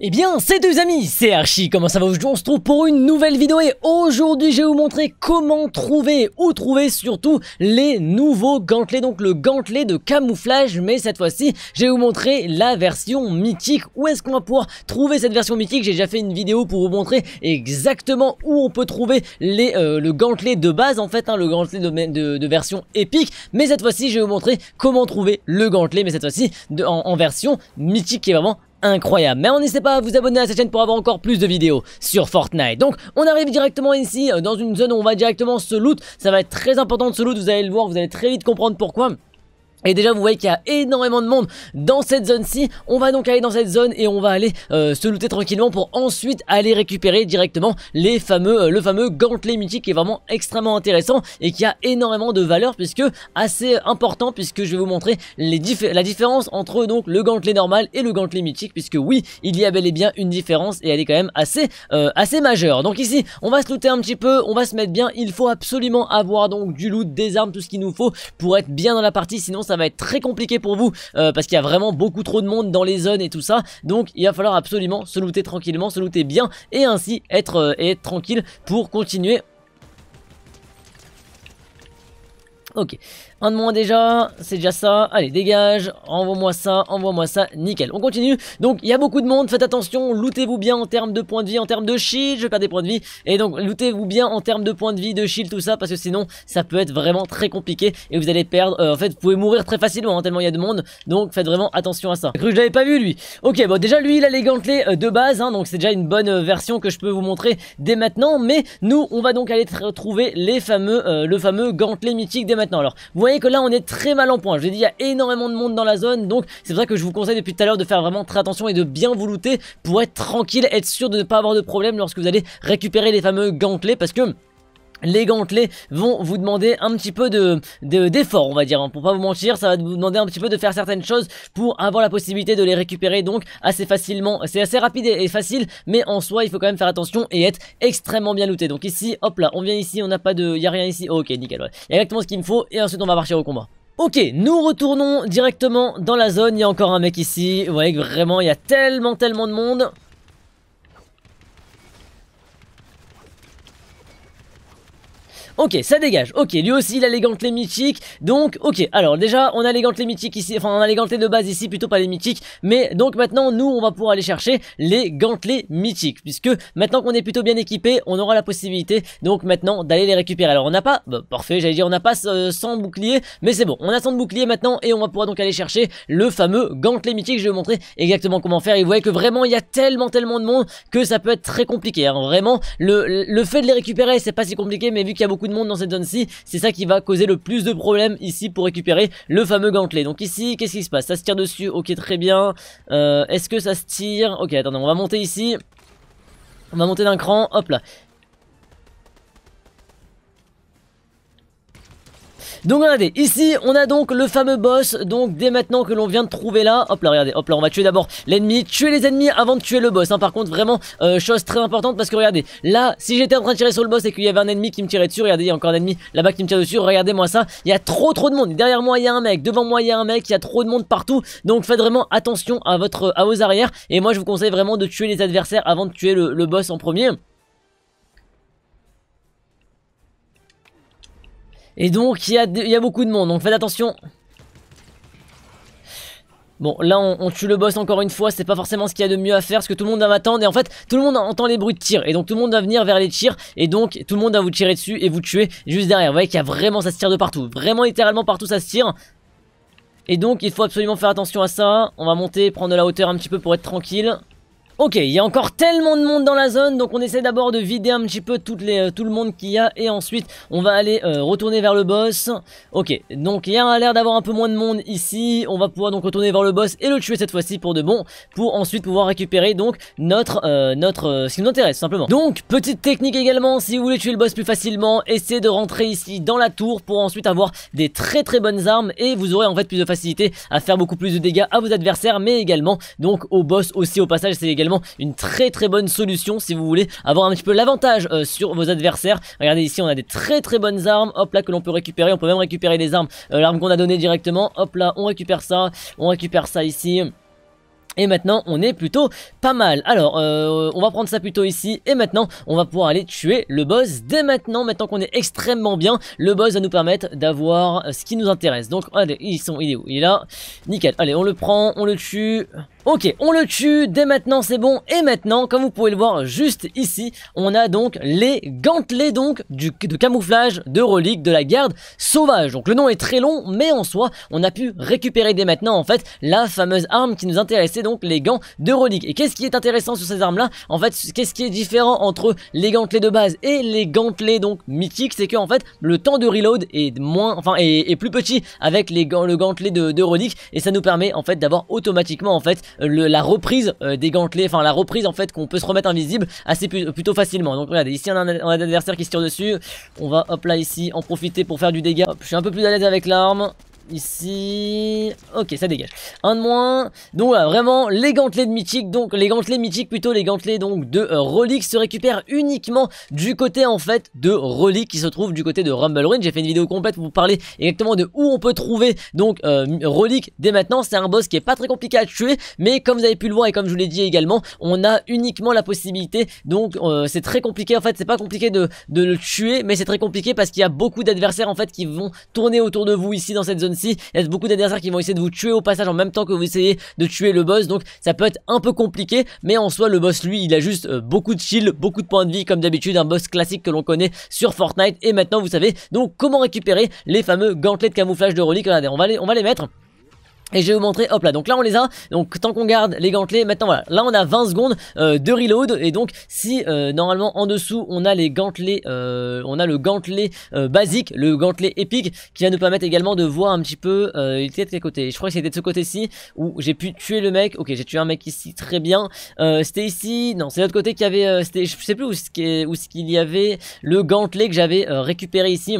Eh bien, c'est deux amis, c'est Archie, comment ça va Aujourd'hui on se trouve pour une nouvelle vidéo et aujourd'hui je vais vous montrer comment trouver ou trouver surtout les nouveaux gantelets, donc le gantelet de camouflage, mais cette fois-ci je vais vous montrer la version mythique, où est-ce qu'on va pouvoir trouver cette version mythique, j'ai déjà fait une vidéo pour vous montrer exactement où on peut trouver les, euh, le gantelet de base en fait, hein, le gantelet de, version épique, mais cette fois-ci je vais vous montrer comment trouver le gantelet, mais cette fois-ci en, en version mythique qui est vraiment incroyable. Mais on n'hésitez pas à vous abonner à cette chaîne pour avoir encore plus de vidéos sur Fortnite. Donc on arrive directement ici euh, dans une zone où on va directement se loot. Ça va être très important de se loot, vous allez le voir, vous allez très vite comprendre pourquoi. Et déjà vous voyez qu'il y a énormément de monde dans cette zone-ci, on va donc aller dans cette zone et on va aller euh, se looter tranquillement pour ensuite aller récupérer directement les fameux, euh, le fameux gantelet mythique qui est vraiment extrêmement intéressant et qui a énormément de valeur puisque assez important puisque je vais vous montrer les la différence entre donc le gantelet normal et le gantelet mythique puisque oui il y a bel et bien une différence et elle est quand même assez, euh, assez majeure. Donc ici on va se looter un petit peu, on va se mettre bien, il faut absolument avoir donc du loot, des armes, tout ce qu'il nous faut pour être bien dans la partie sinon ça ça va être très compliqué pour vous euh, parce qu'il y a vraiment beaucoup trop de monde dans les zones et tout ça. Donc il va falloir absolument se looter tranquillement, se looter bien et ainsi être, euh, et être tranquille pour continuer Ok, un de moins déjà, c'est déjà ça, allez dégage, envoie-moi ça, envoie-moi ça, nickel, on continue, donc il y a beaucoup de monde, faites attention, lootez-vous bien en termes de points de vie, en termes de shield, je perds des points de vie, et donc lootez-vous bien en termes de points de vie, de shield, tout ça, parce que sinon ça peut être vraiment très compliqué, et vous allez perdre, euh, en fait vous pouvez mourir très facilement, hein, tellement il y a de monde, donc faites vraiment attention à ça, cru que je l'avais pas vu lui, ok bon déjà lui il a les gantelets euh, de base, hein. donc c'est déjà une bonne euh, version que je peux vous montrer dès maintenant, mais nous on va donc aller trouver les fameux, le fameux gantelet mythique des alors. Vous voyez que là on est très mal en point. Je vous ai dit il y a énormément de monde dans la zone donc c'est pour ça que je vous conseille depuis tout à l'heure de faire vraiment très attention et de bien vous looter pour être tranquille, être sûr de ne pas avoir de problème lorsque vous allez récupérer les fameux gantelets parce que les gantelets vont vous demander un petit peu de d'effort, on va dire. Hein. Pour pas vous mentir, ça va vous demander un petit peu de faire certaines choses pour avoir la possibilité de les récupérer donc assez facilement. C'est assez rapide et, facile, mais en soi, il faut quand même faire attention et être extrêmement bien looté. Donc ici, hop là, on vient ici, on n'a pas de, y a rien ici. ok, nickel. Ouais. Y a exactement ce qu'il me faut et ensuite on va partir au combat. Ok, nous retournons directement dans la zone, il y a encore un mec ici, vous voyez que vraiment il y a tellement tellement de monde, Ok, ça dégage. Ok, lui aussi, il a les gantelets mythiques. Donc, ok. Alors, déjà, on a les gantelets mythiques ici. Enfin, on a les gantelets de base ici, plutôt pas les mythiques. Mais donc, maintenant, nous, on va pouvoir aller chercher les gantelets mythiques. Puisque maintenant qu'on est plutôt bien équipé, on aura la possibilité, donc, maintenant, d'aller les récupérer. Alors, on n'a pas... Bah, parfait, j'allais dire, on n'a pas 100 euh, boucliers. Mais c'est bon, on a 100 boucliers maintenant. Et on va pouvoir donc aller chercher le fameux gantelet mythique. Je vais vous montrer exactement comment faire. Et vous voyez que vraiment, il y a tellement, tellement de monde que ça peut être très compliqué. alors hein. Vraiment, le, le fait de les récupérer, c'est pas si compliqué. Mais vu qu'il y a beaucoup de monde dans cette zone-ci, c'est ça qui va causer le plus de problèmes ici pour récupérer le fameux gantelet. Donc ici, qu'est-ce qui se passe Ça se tire dessus, ok très bien. Euh, est-ce que ça se tire Ok, attendez, on va monter ici. On va monter d'un cran, hop là. Donc regardez, ici on a donc le fameux boss, donc dès maintenant que l'on vient de trouver là, hop là regardez, hop là on va tuer d'abord l'ennemi, tuer les ennemis avant de tuer le boss, hein. par contre vraiment euh, chose très importante parce que regardez, là si j'étais en train de tirer sur le boss et qu'il y avait un ennemi qui me tirait dessus, regardez il y a encore un ennemi là-bas qui me tire dessus, regardez-moi ça, il y a trop trop de monde, derrière moi il y a un mec, devant moi il y a un mec, il y a trop de monde partout, donc faites vraiment attention à, votre, à vos arrières et moi je vous conseille vraiment de tuer les adversaires avant de tuer le, le boss en premier. Et donc, il y a, beaucoup de monde, donc faites attention. Bon, là, on, tue le boss encore une fois, c'est pas forcément ce qu'il y a de mieux à faire, parce que tout le monde va m'attendre, et en fait, tout le monde entend les bruits de tir, et donc tout le monde va venir vers les tirs, et donc tout le monde va vous tirer dessus et vous tuer juste derrière. Vous voyez qu'il y a vraiment, ça se tire de partout, vraiment littéralement partout ça se tire. Et donc, il faut absolument faire attention à ça, on va monter, prendre de la hauteur un petit peu pour être tranquille. Ok, il y a encore tellement de monde dans la zone, donc on essaie d'abord de vider un petit peu euh, tout le monde qu'il y a, et ensuite on va aller euh, retourner vers le boss. Ok, donc il y a l'air d'avoir un peu moins de monde ici, on va pouvoir donc retourner vers le boss et le tuer cette fois-ci pour de bon, pour ensuite pouvoir récupérer donc notre, euh, notre ce qui nous intéresse simplement. Donc, petite technique également, si vous voulez tuer le boss plus facilement, essayez de rentrer ici dans la tour pour ensuite avoir des très très bonnes armes, et vous aurez en fait plus de facilité à faire beaucoup plus de dégâts à vos adversaires, mais également donc au boss aussi au passage, c'est également une très très bonne solution si vous voulez avoir un petit peu l'avantage euh, sur vos adversaires. Regardez ici, on a des très très bonnes armes, hop là, que l'on peut récupérer. On peut même récupérer les armes, euh, l'arme qu'on a donné directement. Hop là, on récupère ça, on récupère ça ici. Et maintenant, on est plutôt pas mal. Alors, euh, on va prendre ça plutôt ici. Et maintenant, on va pouvoir aller tuer le boss dès maintenant. Maintenant qu'on est extrêmement bien, le boss va nous permettre d'avoir ce qui nous intéresse. Donc, allez, ils sont, il est où Il est là. Nickel. Allez, on le prend, on le tue. Ok, on le tue, dès maintenant c'est bon, et maintenant, comme vous pouvez le voir juste ici, on a donc les gantelets donc du, de camouflage de reliques de la garde sauvage. Donc le nom est très long, mais en soi, on a pu récupérer dès maintenant en fait la fameuse arme qui nous intéressait, donc les gants de reliques. Et qu'est-ce qui est intéressant sur ces armes-là En fait, qu'est-ce qui est différent entre les gantelets de base et les gantelets donc mythiques C'est que en fait, le temps de reload est moins, enfin, est, plus petit avec les, le gantelet de, de reliques, et ça nous permet en fait d'avoir automatiquement en fait la reprise euh, des gantelets, enfin la reprise en fait qu'on peut se remettre invisible assez plutôt facilement. Donc regardez, ici on a, un, adversaire qui se tire dessus, on va hop là ici en profiter pour faire du dégât. je suis un peu plus à l'aise avec l'arme, Ici... Ok, ça dégage. Un de moins. Donc voilà, vraiment, les gantelets de mythique. Donc les gantelets mythiques, plutôt les gantelets donc de euh, se récupèrent uniquement du côté en fait de reliques qui se trouve du côté de Rumble Ruin. J'ai fait une vidéo complète pour vous parler exactement de où on peut trouver donc euh, dès maintenant. C'est un boss qui est pas très compliqué à tuer, mais comme vous avez pu le voir et comme je vous l'ai dit également, on a uniquement la possibilité. Donc euh, c'est très compliqué en fait, c'est pas compliqué de, de le tuer, mais c'est très compliqué parce qu'il y a beaucoup d'adversaires en fait qui vont tourner autour de vous ici dans cette zone il y a beaucoup d'adversaires qui vont essayer de vous tuer au passage en même temps que vous essayez de tuer le boss. Donc ça peut être un peu compliqué. Mais en soi, le boss, lui, il a juste euh, beaucoup de shield, beaucoup de points de vie, comme d'habitude, un boss classique que l'on connaît sur Fortnite. Et maintenant, vous savez donc comment récupérer les fameux gantelets de camouflage de reliques. on va on va les mettre. Et je vais vous montrer, hop là, donc là on les a, donc tant qu'on garde les gantelets, maintenant voilà, là on a 20 secondes euh, de reload, et donc si euh, normalement en dessous on a les gantelets, euh, on a le gantelet euh, basique, le gantelet épique, qui va nous permettre également de voir un petit peu, il était de quel côté, je crois que c'était de ce côté-ci, où j'ai pu tuer le mec, ok j'ai tué un mec ici, très bien, c'était ici, non c'est l'autre côté qu'il y avait, c'était, je sais plus où, où ce qu'il y avait, le gantelet que j'avais récupéré ici,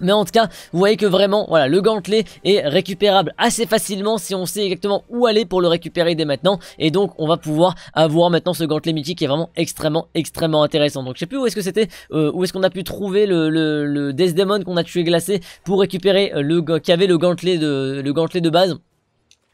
mais en tout cas, vous voyez que vraiment, voilà, le gantelet est récupérable assez facilement si on sait exactement où aller pour le récupérer dès maintenant. Et donc, on va pouvoir avoir maintenant ce gantelet mythique qui est vraiment extrêmement, extrêmement intéressant. Donc, je sais plus où est-ce que c'était, euh, où est-ce qu'on a pu trouver le, le, le qu'on a tué glacé pour récupérer euh, le qui avait le gantelet de le gantelet de base.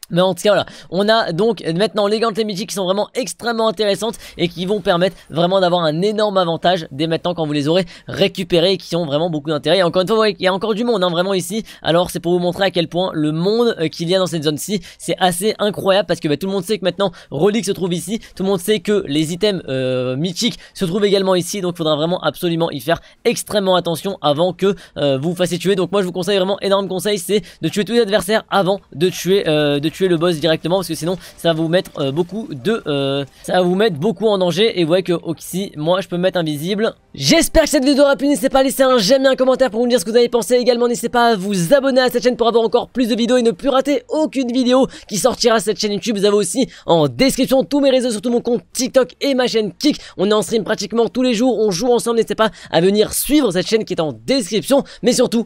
Mais en tout cas voilà, on a donc maintenant les gants les mythiques qui sont vraiment extrêmement intéressantes et qui vont permettre vraiment d'avoir un énorme avantage dès maintenant quand vous les aurez récupérés et qui ont vraiment beaucoup d'intérêt. encore une fois, il y a encore du monde hein, vraiment ici, alors c'est pour vous montrer à quel point le monde euh, qu'il y a dans cette zone-ci, c'est assez incroyable parce que bah, tout le monde sait que maintenant Relique se trouve ici, tout le monde sait que les items euh, mythiques se trouvent également ici, donc il faudra vraiment absolument y faire extrêmement attention avant que euh, vous vous fassiez tuer. Donc moi je vous conseille vraiment, énorme conseil, c'est de tuer tous les adversaires avant de tuer... de tuer tuer le boss directement parce que sinon ça va vous mettre euh, beaucoup de euh, ça va vous mettre beaucoup en danger et vous voyez que Oxy moi je peux me mettre invisible j'espère que cette vidéo aura plu n'hésitez pas à laisser un j'aime et un commentaire pour me dire ce que vous avez pensé également n'hésitez pas à vous abonner à cette chaîne pour avoir encore plus de vidéos et ne plus rater aucune vidéo qui sortira cette chaîne YouTube vous avez aussi en description tous mes réseaux surtout mon compte TikTok et ma chaîne Kick on est en stream pratiquement tous les jours on joue ensemble n'hésitez pas à venir suivre cette chaîne qui est en description mais surtout